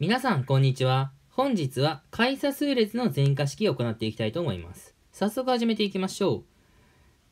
皆さん、こんにちは。本日は会社数列の全化式を行っていきたいと思います。早速始めていきましょう。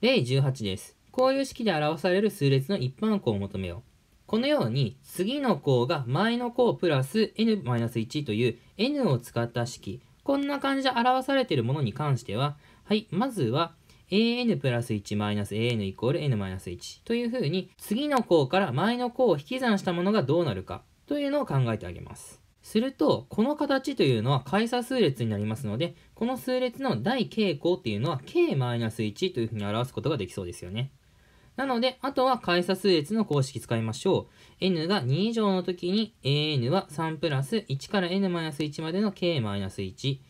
例18です。こういう式で表される数列の一般項を求めよう。このように、次の項が前の項プラス n-1 という n を使った式、こんな感じで表されているものに関しては、はい、まずは an プラス1マイナス an イコール n マイナス1というふうに、次の項から前の項を引き算したものがどうなるかというのを考えてあげます。すると、この形というのは階差数列になりますので、この数列の大傾向っていうのは k-1 というふうに表すことができそうですよね。なので、あとは階差数列の公式使いましょう。n が2以上の時に an は3プラス1から n-1 までの k-1。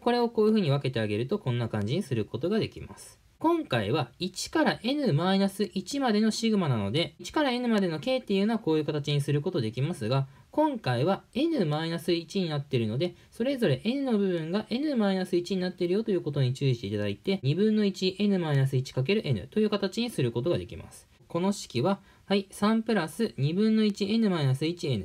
これをこういうふうに分けてあげると、こんな感じにすることができます。今回は1から n-1 までのシグマなので、1から n までの k っていうのはこういう形にすることできますが、今回は n-1 になっているので、それぞれ n の部分が n-1 になっているよということに注意していただいて、2分の 1n-1×n という形にすることができます。この式は、はい、3プラス2分の 1n-1n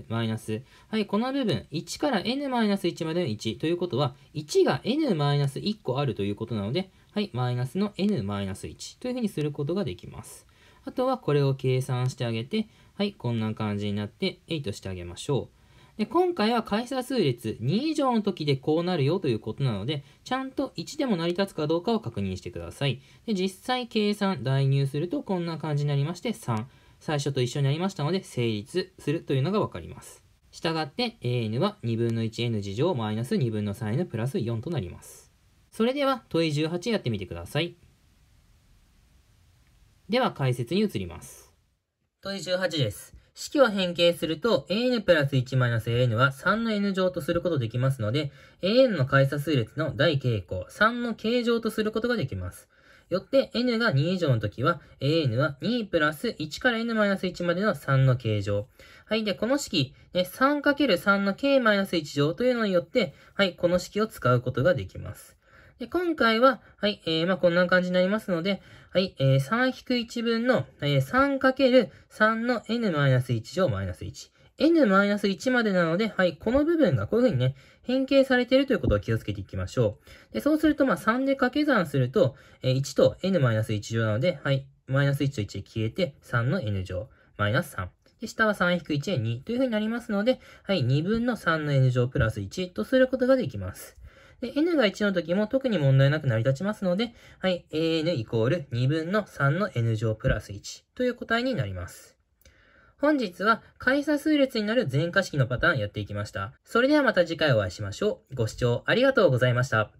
マイナス、はい、この部分、1から n-1 までの1ということは、1が n-1 個あるということなので、はい、マイナスの n-1 というふうにすることができます。あとはこれを計算してあげて、はい、こんな感じになって8としてあげましょう。で今回は回差数列2以上の時でこうなるよということなので、ちゃんと1でも成り立つかどうかを確認してください。で実際計算、代入するとこんな感じになりまして3。最初と一緒になりましたので成立するというのがわかります。したがって an は2分の 1n 次乗マイナス2分の 3n プラス4となります。それでは問い18やってみてください。では解説に移ります。問い18です。式を変形すると an プラス 1-an は3の n 乗とすることできますので、an の改差数列の大傾向3の形乗とすることができます。よって n が2以上の時は an は2プラス1から n-1 までの3の形状。はい。で、この式、3×3 の k-1 乗というのによって、はい、この式を使うことができます。で、今回は、はい、えー、まあ、こんな感じになりますので、はい、えー、3-1分の、えー、3×3 の n-1 乗 -1。n-1 までなので、はい、この部分がこういうふうにね、変形されているということを気をつけていきましょう。で、そうすると、まあ、3で掛け算すると、えー、1と n-1 乗なので、はい、マイナス1と1で消えて、3の n 乗、マイナス3。で、下は3-1へ2というふうになりますので、はい、2分の3の n 乗プラス1とすることができます。で、n が1の時も特に問題なく成り立ちますので、はい、an イコール2分の3の n 乗プラス1という答えになります。本日は開鎖数列になる全化式のパターンやっていきました。それではまた次回お会いしましょう。ご視聴ありがとうございました。